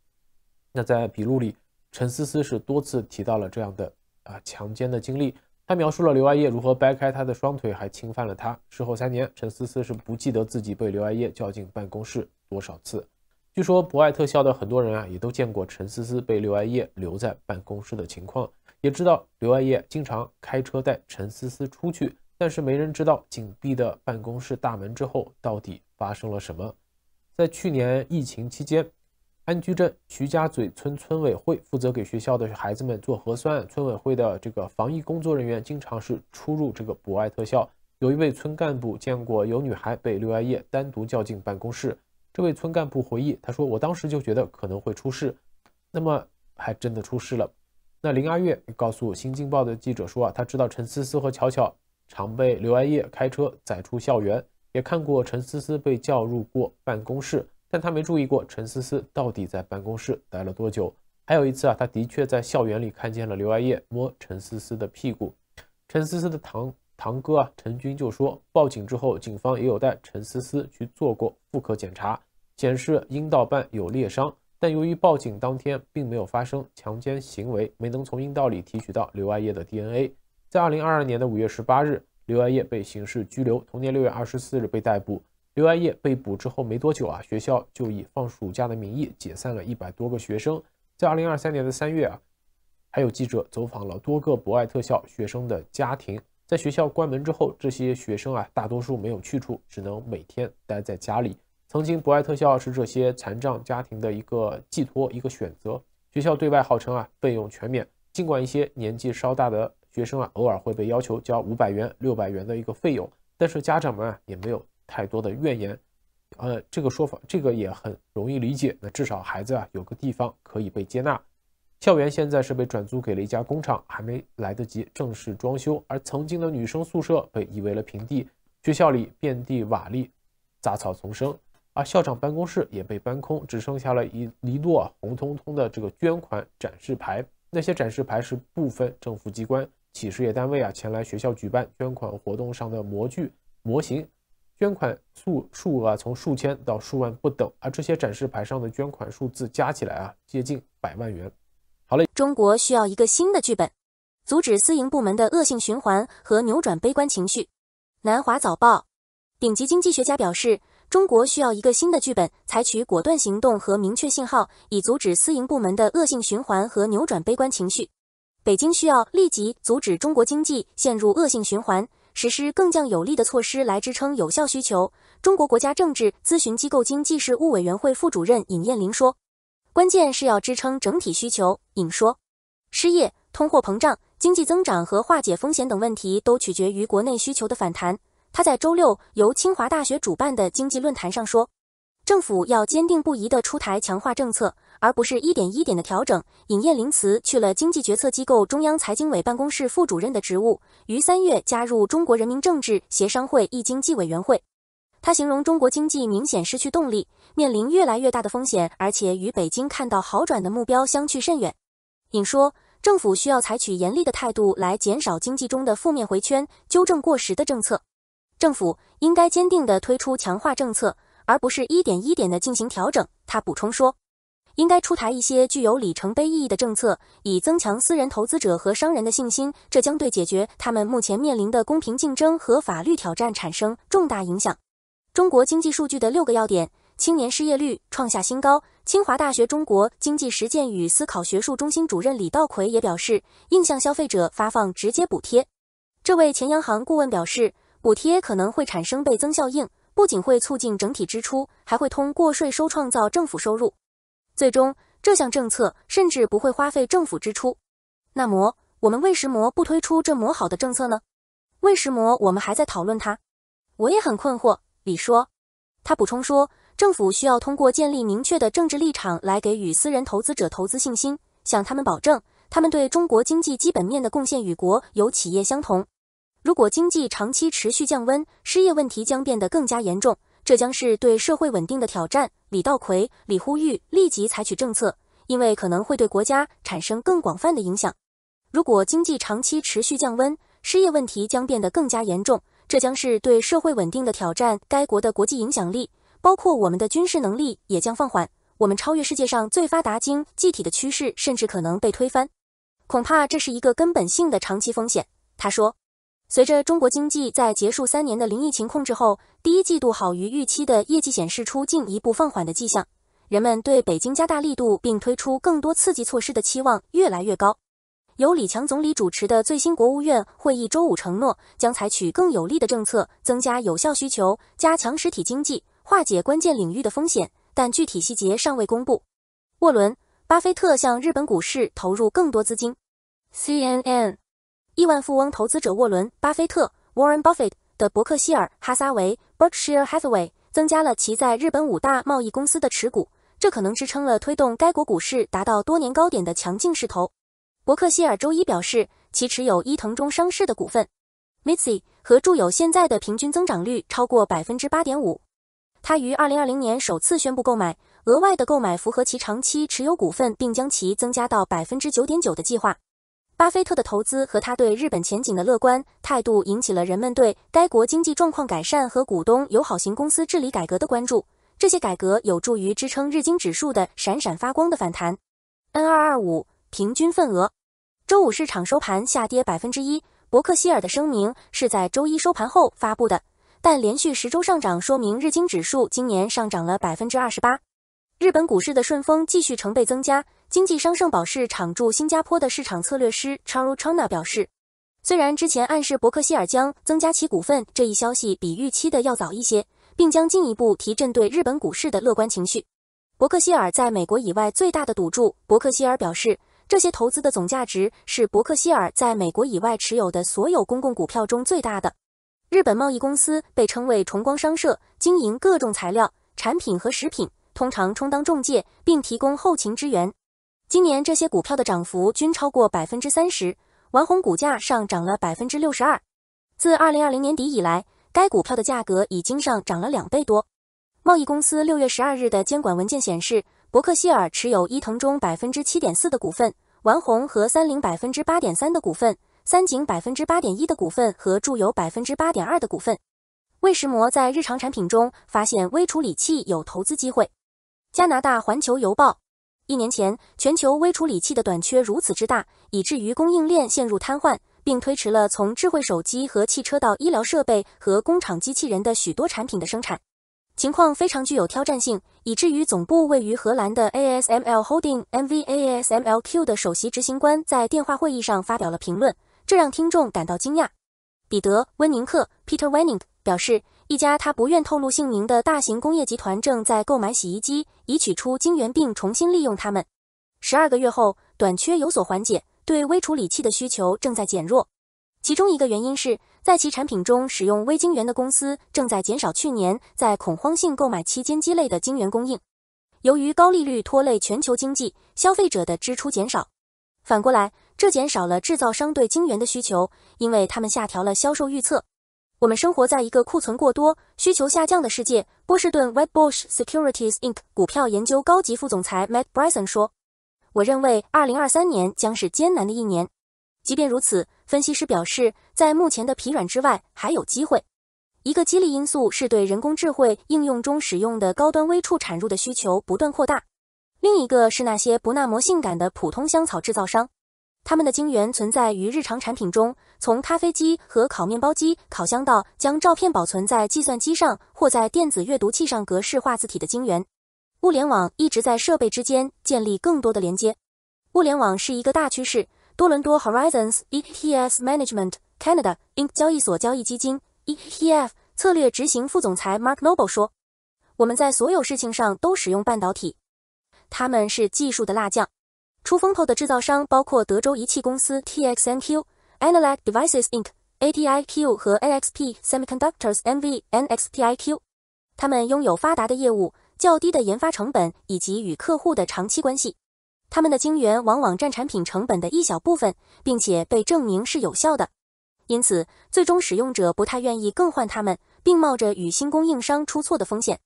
那在笔录里，陈思思是多次提到了这样的啊强奸的经历。他描述了刘爱叶如何掰开他的双腿，还侵犯了他。事后三年，陈思思是不记得自己被刘爱叶叫进办公室多少次。据说博爱特效的很多人啊，也都见过陈思思被刘爱叶留在办公室的情况，也知道刘爱叶经常开车带陈思思出去，但是没人知道紧闭的办公室大门之后到底发生了什么。在去年疫情期间。安居镇徐家嘴村村委会负责给学校的孩子们做核酸，村委会的这个防疫工作人员经常是出入这个博爱特效。有一位村干部见过有女孩被刘爱叶单独叫进办公室，这位村干部回忆，他说：“我当时就觉得可能会出事。”那么，还真的出事了。那林阿月告诉新京报的记者说：“啊，他知道陈思思和巧巧常被刘爱叶开车载出校园，也看过陈思思被叫入过办公室。”但他没注意过陈思思到底在办公室待了多久。还有一次啊，他的确在校园里看见了刘爱叶摸陈思思的屁股。陈思思的堂堂哥啊，陈军就说，报警之后，警方也有带陈思思去做过妇科检查，显示阴道瓣有裂伤，但由于报警当天并没有发生强奸行为，没能从阴道里提取到刘爱叶的 DNA。在二零二二年的五月十八日，刘爱叶被刑事拘留，同年六月二十四日被逮捕。刘爱叶被捕之后没多久啊，学校就以放暑假的名义解散了一百多个学生。在二零二三年的三月啊，还有记者走访了多个博爱特校学生的家庭。在学校关门之后，这些学生啊，大多数没有去处，只能每天待在家里。曾经，博爱特校是这些残障家庭的一个寄托、一个选择。学校对外号称啊，费用全免。尽管一些年纪稍大的学生啊，偶尔会被要求交五百元、六百元的一个费用，但是家长们啊，也没有。太多的怨言，呃，这个说法，这个也很容易理解。那至少孩子啊，有个地方可以被接纳。校园现在是被转租给了一家工厂，还没来得及正式装修。而曾经的女生宿舍被夷为了平地，学校里遍地瓦砾，杂草丛生。而校长办公室也被搬空，只剩下了一一摞红彤彤的这个捐款展示牌。那些展示牌是部分政府机关、企事业单位啊，前来学校举办捐款活动上的模具模型。捐款数数额啊，从数千到数万不等而这些展示牌上的捐款数字加起来啊，接近百万元。好嘞，中国需要一个新的剧本，阻止私营部门的恶性循环和扭转悲观情绪。南华早报，顶级经济学家表示，中国需要一个新的剧本，采取果断行动和明确信号，以阻止私营部门的恶性循环和扭转悲观情绪。北京需要立即阻止中国经济陷入恶性循环。实施更强有力的措施来支撑有效需求。中国国家政治咨询机构经济事务委员会副主任尹艳玲说，关键是要支撑整体需求。尹说，失业、通货膨胀、经济增长和化解风险等问题都取决于国内需求的反弹。他在周六由清华大学主办的经济论坛上说，政府要坚定不移地出台强化政策。而不是一点一点的调整。尹叶林辞去了经济决策机构中央财经委办公室副主任的职务，于三月加入中国人民政治协商会议经济委员会。他形容中国经济明显失去动力，面临越来越大的风险，而且与北京看到好转的目标相去甚远。尹说，政府需要采取严厉的态度来减少经济中的负面回圈，纠正过时的政策。政府应该坚定地推出强化政策，而不是一点一点地进行调整。他补充说。应该出台一些具有里程碑意义的政策，以增强私人投资者和商人的信心。这将对解决他们目前面临的公平竞争和法律挑战产生重大影响。中国经济数据的六个要点：青年失业率创下新高。清华大学中国经济实践与思考学术中心主任李道奎也表示，应向消费者发放直接补贴。这位前央行顾问表示，补贴可能会产生倍增效应，不仅会促进整体支出，还会通过税收创造政府收入。最终，这项政策甚至不会花费政府支出。那么，我们为什么不推出这么好的政策呢？为什么我们还在讨论它？我也很困惑。李说，他补充说，政府需要通过建立明确的政治立场来给予私人投资者投资信心，向他们保证他们对中国经济基本面的贡献与国有企业相同。如果经济长期持续降温，失业问题将变得更加严重。这将是对社会稳定的挑战。李道奎李呼吁立即采取政策，因为可能会对国家产生更广泛的影响。如果经济长期持续降温，失业问题将变得更加严重。这将是对社会稳定的挑战。该国的国际影响力，包括我们的军事能力，也将放缓。我们超越世界上最发达经济体的趋势，甚至可能被推翻。恐怕这是一个根本性的长期风险，他说。随着中国经济在结束三年的零疫情控制后，第一季度好于预期的业绩显示出进一步放缓的迹象，人们对北京加大力度并推出更多刺激措施的期望越来越高。由李强总理主持的最新国务院会议周五承诺将采取更有力的政策，增加有效需求，加强实体经济，化解关键领域的风险，但具体细节尚未公布。沃伦·巴菲特向日本股市投入更多资金。CNN。亿万富翁投资者沃伦·巴菲特 （Warren Buffett） 的伯克希尔·哈撒韦 （Berkshire Hathaway） 增加了其在日本五大贸易公司的持股，这可能支撑了推动该国股市达到多年高点的强劲势头。伯克希尔周一表示，其持有伊藤忠商事的股份 （Mitsui） 和住友现在的平均增长率超过百分之八点五。他于二零二零年首次宣布购买，额外的购买符合其长期持有股份并将其增加到百分之九点九的计划。巴菲特的投资和他对日本前景的乐观态度，引起了人们对该国经济状况改善和股东友好型公司治理改革的关注。这些改革有助于支撑日经指数的闪闪发光的反弹。N 二二五平均份额，周五市场收盘下跌百分之一。伯克希尔的声明是在周一收盘后发布的，但连续十周上涨说明日经指数今年上涨了百分之二十八。日本股市的顺风继续成倍增加。经济商盛保市场驻新加坡的市场策略师 Charu Chana 表示，虽然之前暗示伯克希尔将增加其股份这一消息比预期的要早一些，并将进一步提振对日本股市的乐观情绪。伯克希尔在美国以外最大的赌注。伯克希尔表示，这些投资的总价值是伯克希尔在美国以外持有的所有公共股票中最大的。日本贸易公司被称为崇光商社，经营各种材料、产品和食品，通常充当中介，并提供后勤支援。今年这些股票的涨幅均超过百分之三十，丸红股价上涨了百分之六十二。自二零二零年底以来，该股票的价格已经上涨了两倍多。贸易公司六月十二日的监管文件显示，伯克希尔持有伊藤忠百分之七点四的股份，丸红和三菱百分之八点三的股份，三井百分之八点一的股份和住友百分之八点二的股份。魏石模在日常产品中发现微处理器有投资机会。加拿大环球邮报。一年前，全球微处理器的短缺如此之大，以至于供应链陷入瘫痪，并推迟了从智慧手机和汽车到医疗设备和工厂机器人的许多产品的生产。情况非常具有挑战性，以至于总部位于荷兰的 ASML Holding NV ASMLQ 的首席执行官在电话会议上发表了评论，这让听众感到惊讶。彼得温宁克 （Peter w e n n i n g 表示。一家他不愿透露姓名的大型工业集团正在购买洗衣机，以取出晶圆并重新利用它们。十二个月后，短缺有所缓解，对微处理器的需求正在减弱。其中一个原因是在其产品中使用微晶圆的公司正在减少去年在恐慌性购买期间积累的晶圆供应。由于高利率拖累全球经济，消费者的支出减少，反过来这减少了制造商对晶圆的需求，因为他们下调了销售预测。我们生活在一个库存过多、需求下降的世界。波士顿 w e d Bush Securities Inc. 股票研究高级副总裁 Matt Bryson 说：“我认为2023年将是艰难的一年。”即便如此，分析师表示，在目前的疲软之外，还有机会。一个激励因素是对人工智慧应用中使用的高端微触产入的需求不断扩大；另一个是那些不那么性感的普通香草制造商。它们的晶圆存在于日常产品中，从咖啡机和烤面包机、烤箱到将照片保存在计算机上或在电子阅读器上格式化字体的晶圆。物联网一直在设备之间建立更多的连接。物联网是一个大趋势。多伦多 Horizons e t s Management Canada Inc. 交易所交易基金 ETF 策略执行副总裁 Mark Noble 说：“我们在所有事情上都使用半导体，他们是技术的辣酱。”出风口的制造商包括德州仪器公司 （TXNQ）、Analog Devices i n c a t i q 和 NXP Semiconductors（NVNXPIQ）。他们拥有发达的业务、较低的研发成本以及与客户的长期关系。他们的晶圆往往占产品成本的一小部分，并且被证明是有效的，因此最终使用者不太愿意更换他们，并冒着与新供应商出错的风险。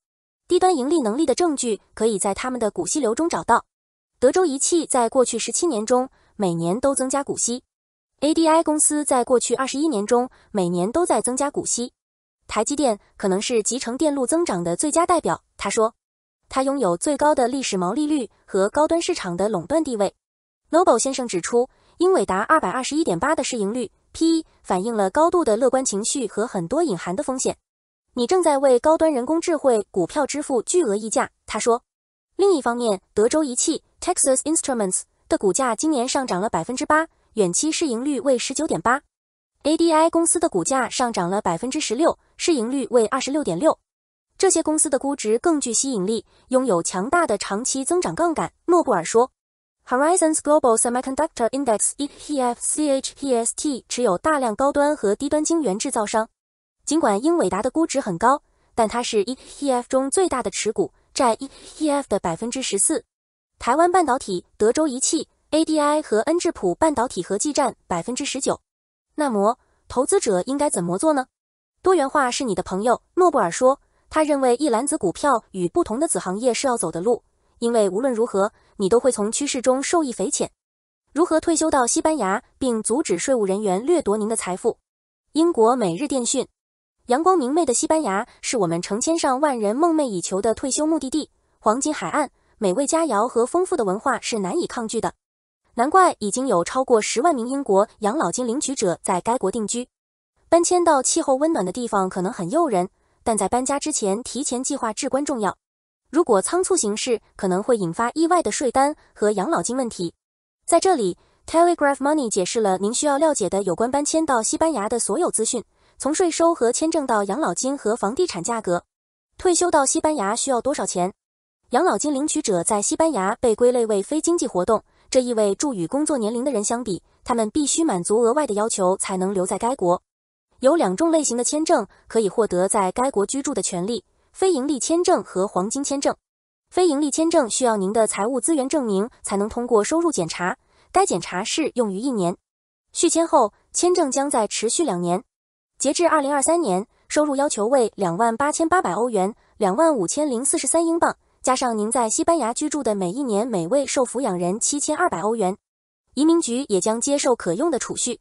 低端盈利能力的证据可以在他们的股息流中找到。德州仪器在过去十七年中每年都增加股息，ADI 公司在过去二十一年中每年都在增加股息。台积电可能是集成电路增长的最佳代表，他说，他拥有最高的历史毛利率和高端市场的垄断地位。n o b o 先生指出，英伟达二百二十一点八的市盈率 （P/E） 反映了高度的乐观情绪和很多隐含的风险。你正在为高端人工智慧股票支付巨额溢价，他说。另一方面，德州仪器 （Texas Instruments） 的股价今年上涨了百分之八，远期市盈率为十九点八。ADI 公司的股价上涨了百分之十六，市盈率为二十六点六。这些公司的估值更具吸引力，拥有强大的长期增长杠杆。诺布尔说：“Horizons Global Semiconductor Index ETF（CHPS）T 持有大量高端和低端晶圆制造商。尽管英伟达的估值很高，但它是 ETF 中最大的持股。”占 ETF 的百分之十四，台湾半导体、德州仪器、ADI 和恩智浦半导体合计占百分之十九。那么，投资者应该怎么做呢？多元化是你的朋友。诺布尔说，他认为一篮子股票与不同的子行业是要走的路，因为无论如何，你都会从趋势中受益匪浅。如何退休到西班牙并阻止税务人员掠夺您的财富？英国每日电讯。阳光明媚的西班牙是我们成千上万人梦寐以求的退休目的地。黄金海岸、美味佳肴和丰富的文化是难以抗拒的，难怪已经有超过十万名英国养老金领取者在该国定居。搬迁到气候温暖的地方可能很诱人，但在搬家之前提前计划至关重要。如果仓促行事，可能会引发意外的税单和养老金问题。在这里，Telegraph Money 解释了您需要了解的有关搬迁到西班牙的所有资讯。从税收和签证到养老金和房地产价格，退休到西班牙需要多少钱？养老金领取者在西班牙被归类为非经济活动，这意味着与工作年龄的人相比，他们必须满足额外的要求才能留在该国。有两种类型的签证可以获得在该国居住的权利：非盈利签证和黄金签证。非盈利签证需要您的财务资源证明才能通过收入检查，该检查适用于一年。续签后，签证将在持续两年。截至二零二三年，收入要求为两万八千八百欧元，两万五千零四十三英镑，加上您在西班牙居住的每一年每位受抚养人七千二百欧元。移民局也将接受可用的储蓄。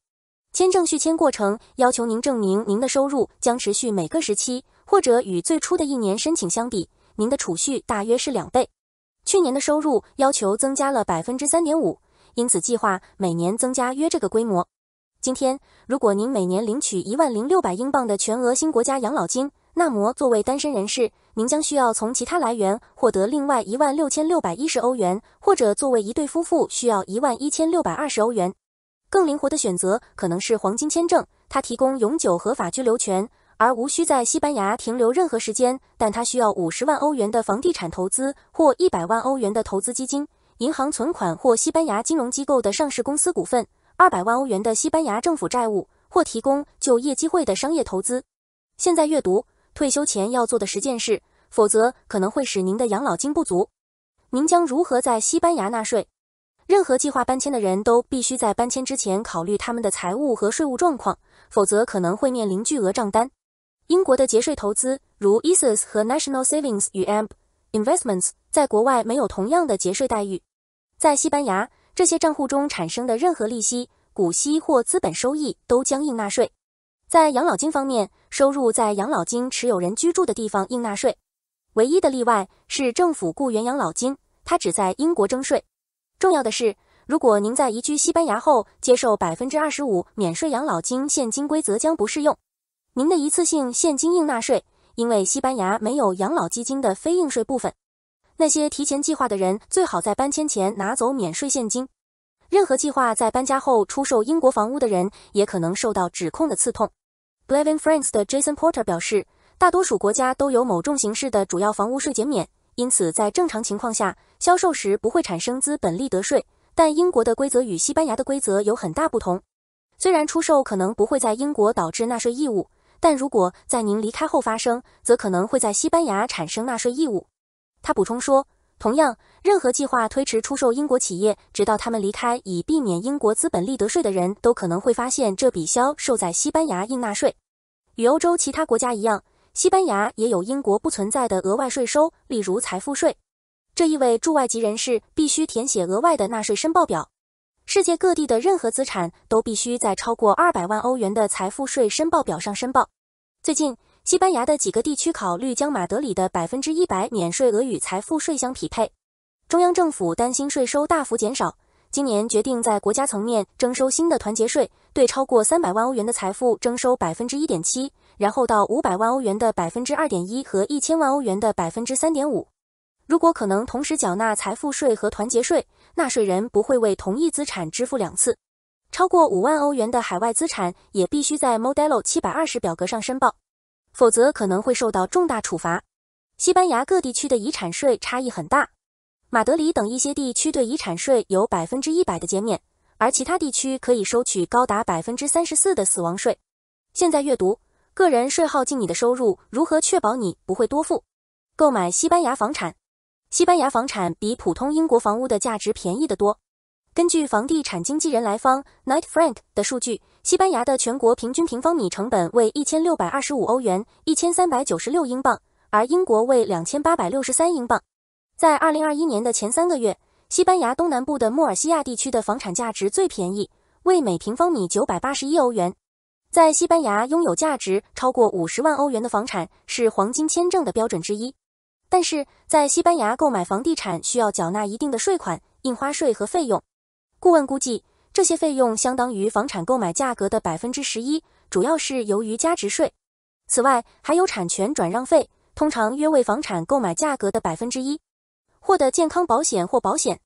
签证续签过程要求您证明您的收入将持续每个时期，或者与最初的一年申请相比，您的储蓄大约是两倍。去年的收入要求增加了百分之三点五，因此计划每年增加约这个规模。今天，如果您每年领取一万零六百英镑的全额新国家养老金，那么作为单身人士，您将需要从其他来源获得另外一万六千六百一十欧元；或者作为一对夫妇，需要一万一千六百二十欧元。更灵活的选择可能是黄金签证，它提供永久合法居留权，而无需在西班牙停留任何时间。但它需要五十万欧元的房地产投资，或一百万欧元的投资基金、银行存款或西班牙金融机构的上市公司股份。二百万欧元的西班牙政府债务或提供就业机会的商业投资。现在阅读退休前要做的十件事，否则可能会使您的养老金不足。您将如何在西班牙纳税？任何计划搬迁的人都必须在搬迁之前考虑他们的财务和税务状况，否则可能会面临巨额账单。英国的节税投资，如 ISAs 和 National Savings 与 AMP Investments，在国外没有同样的节税待遇。在西班牙。这些账户中产生的任何利息、股息或资本收益都将应纳税。在养老金方面，收入在养老金持有人居住的地方应纳税。唯一的例外是政府雇员养老金，它只在英国征税。重要的是，如果您在移居西班牙后接受百分之二十五免税养老金，现金规则将不适用。您的一次性现金应纳税，因为西班牙没有养老基金的非应税部分。那些提前计划的人最好在搬迁前拿走免税现金。任何计划在搬家后出售英国房屋的人也可能受到指控的刺痛。Blavin France 的 Jason Porter 表示，大多数国家都有某种形式的主要房屋税减免，因此在正常情况下，销售时不会产生资本利得税。但英国的规则与西班牙的规则有很大不同。虽然出售可能不会在英国导致纳税义务，但如果在您离开后发生，则可能会在西班牙产生纳税义务。他补充说，同样，任何计划推迟出售英国企业，直到他们离开，以避免英国资本利得税的人，都可能会发现这笔销售在西班牙应纳税。与欧洲其他国家一样，西班牙也有英国不存在的额外税收，例如财富税。这意味着驻外籍人士必须填写额外的纳税申报表。世界各地的任何资产都必须在超过二百万欧元的财富税申报表上申报。最近。西班牙的几个地区考虑将马德里的百分之一百免税额与财富税相匹配。中央政府担心税收大幅减少，今年决定在国家层面征收新的团结税，对超过三百万欧元的财富征收百分之一点七，然后到五百万欧元的百分之二点一和一千万欧元的百分之三点五。如果可能，同时缴纳财富税和团结税，纳税人不会为同一资产支付两次。超过五万欧元的海外资产也必须在 Modelo 七百二十表格上申报。否则可能会受到重大处罚。西班牙各地区的遗产税差异很大，马德里等一些地区对遗产税有百分之一百的减免，而其他地区可以收取高达百分之三十四的死亡税。现在阅读，个人税耗尽你的收入，如何确保你不会多付？购买西班牙房产，西班牙房产比普通英国房屋的价值便宜得多。根据房地产经纪人来芳 n i g h t Frank） 的数据。西班牙的全国平均平方米成本为一千六百二十五欧元，一千三百九十六英镑，而英国为两千八百六十三英镑。在二零二一年的前三个月，西班牙东南部的穆尔西亚地区的房产价值最便宜，为每平方米九百八十一欧元。在西班牙拥有价值超过五十万欧元的房产是黄金签证的标准之一，但是在西班牙购买房地产需要缴纳一定的税款、印花税和费用。顾问估计。这些费用相当于房产购买价格的百分之十一，主要是由于加值税。此外，还有产权转让费，通常约为房产购买价格的百分之一。获得健康保险或保险，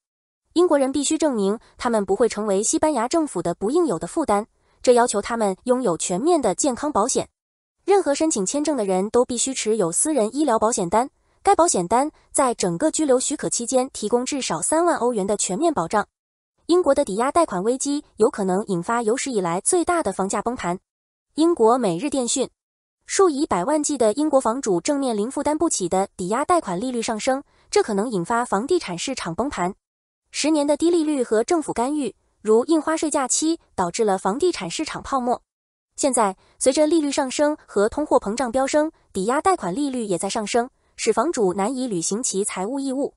英国人必须证明他们不会成为西班牙政府的不应有的负担，这要求他们拥有全面的健康保险。任何申请签证的人都必须持有私人医疗保险单，该保险单在整个居留许可期间提供至少三万欧元的全面保障。英国的抵押贷款危机有可能引发有史以来最大的房价崩盘。英国每日电讯，数以百万计的英国房主正面临负担不起的抵押贷款利率上升，这可能引发房地产市场崩盘。十年的低利率和政府干预，如印花税假期，导致了房地产市场泡沫。现在，随着利率上升和通货膨胀飙升，抵押贷款利率也在上升，使房主难以履行其财务义务。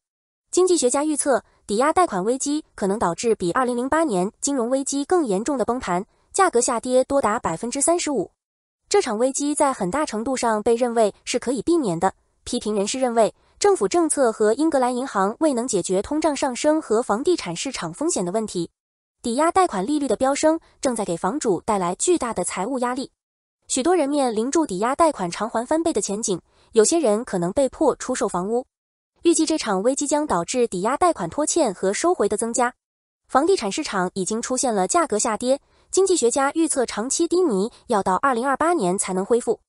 经济学家预测。抵押贷款危机可能导致比二零零八年金融危机更严重的崩盘，价格下跌多达百分之三十五。这场危机在很大程度上被认为是可以避免的。批评人士认为，政府政策和英格兰银行未能解决通胀上升和房地产市场风险的问题。抵押贷款利率的飙升正在给房主带来巨大的财务压力，许多人面临住抵押贷款偿还翻倍的前景，有些人可能被迫出售房屋。预计这场危机将导致抵押贷款拖欠和收回的增加。房地产市场已经出现了价格下跌，经济学家预测长期低迷要到二零二八年才能恢复。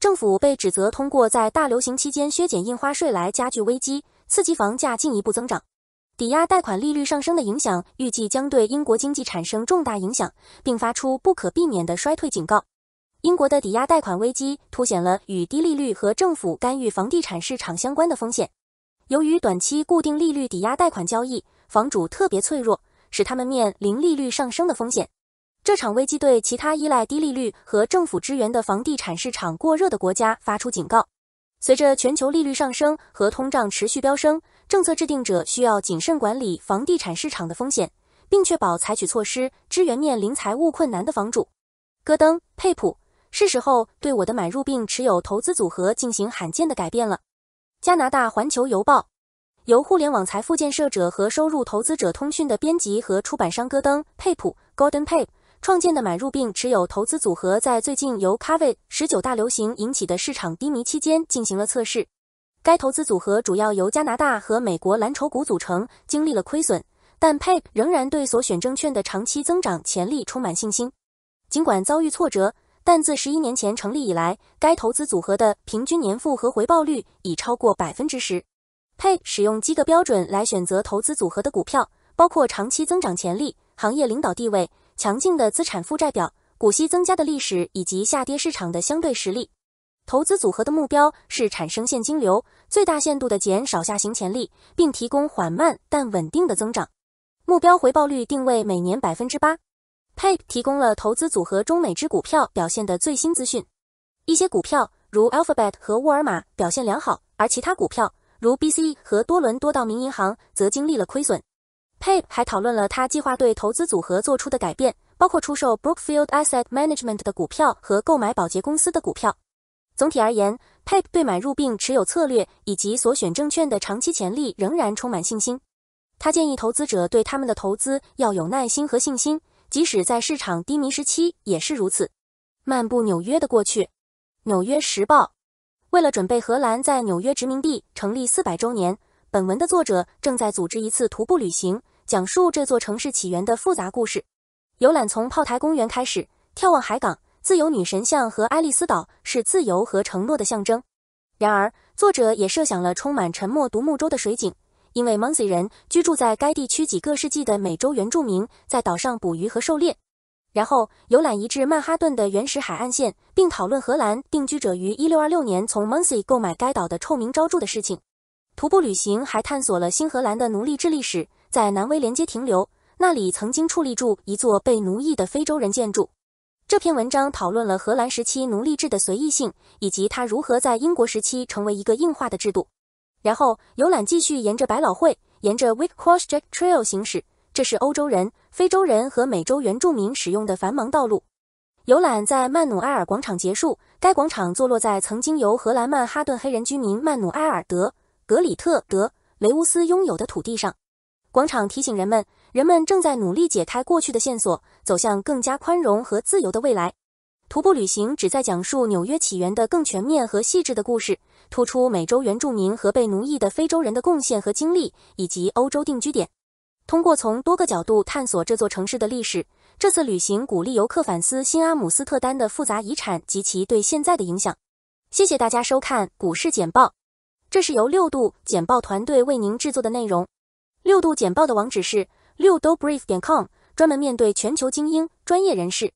政府被指责通过在大流行期间削减印花税来加剧危机，刺激房价进一步增长。抵押贷款利率上升的影响预计将对英国经济产生重大影响，并发出不可避免的衰退警告。英国的抵押贷款危机凸显了与低利率和政府干预房地产市场相关的风险。由于短期固定利率抵押贷款交易，房主特别脆弱，使他们面临利率上升的风险。这场危机对其他依赖低利率和政府支援的房地产市场过热的国家发出警告。随着全球利率上升和通胀持续飙升，政策制定者需要谨慎管理房地产市场的风险，并确保采取措施支援面临财务困难的房主。戈登·佩普，是时候对我的买入并持有投资组合进行罕见的改变了。加拿大《环球邮报》由互联网财富建设者和收入投资者通讯的编辑和出版商戈登·佩普 （Golden p a p e 创建的买入并持有投资组合，在最近由 COVID 十九大流行引起的市场低迷期间进行了测试。该投资组合主要由加拿大和美国蓝筹股组成，经历了亏损，但 p a p e 仍然对所选证券的长期增长潜力充满信心。尽管遭遇挫折，但自十一年前成立以来，该投资组合的平均年复合回报率已超过百分之十。配使用基个标准来选择投资组合的股票，包括长期增长潜力、行业领导地位、强劲的资产负债表、股息增加的历史以及下跌市场的相对实力。投资组合的目标是产生现金流，最大限度地减少下行潜力，并提供缓慢但稳定的增长。目标回报率定位每年百分之八。Pape 提供了投资组合中美之股票表现的最新资讯。一些股票，如 Alphabet 和沃尔玛，表现良好，而其他股票，如 BC 和多伦多道明银行，则经历了亏损。Pape 还讨论了他计划对投资组合做出的改变，包括出售 Brookfield Asset Management 的股票和购买保洁公司的股票。总体而言，Pape 对买入并持有策略以及所选证券的长期潜力仍然充满信心。他建议投资者对他们的投资要有耐心和信心。即使在市场低迷时期也是如此。漫步纽约的过去，《纽约时报》为了准备荷兰在纽约殖民地成立四百周年，本文的作者正在组织一次徒步旅行，讲述这座城市起源的复杂故事。游览从炮台公园开始，眺望海港、自由女神像和爱丽丝岛，是自由和承诺的象征。然而，作者也设想了充满沉默独木舟的水景。因为 Monsey 人居住在该地区几个世纪的美洲原住民在岛上捕鱼和狩猎，然后游览移至曼哈顿的原始海岸线，并讨论荷兰定居者于1626年从 Monsey 购买该岛的臭名昭著的事情。徒步旅行还探索了新荷兰的奴隶制历史，在南威连接停留，那里曾经矗立住一座被奴役的非洲人建筑。这篇文章讨论了荷兰时期奴隶制的随意性，以及它如何在英国时期成为一个硬化的制度。然后游览继续沿着百老汇，沿着 Wick Cross Jack Trail 行驶，这是欧洲人、非洲人和美洲原住民使用的繁忙道路。游览在曼努埃尔广场结束，该广场坐落在曾经由荷兰曼哈顿黑人居民曼努埃尔德格里特德雷乌斯拥有的土地上。广场提醒人们，人们正在努力解开过去的线索，走向更加宽容和自由的未来。徒步旅行旨在讲述纽约起源的更全面和细致的故事。突出美洲原住民和被奴役的非洲人的贡献和经历，以及欧洲定居点。通过从多个角度探索这座城市的历史，这次旅行鼓励游客反思新阿姆斯特丹的复杂遗产及其对现在的影响。谢谢大家收看股市简报，这是由六度简报团队为您制作的内容。六度简报的网址是六 o brief 点 com，专门面对全球精英专业人士。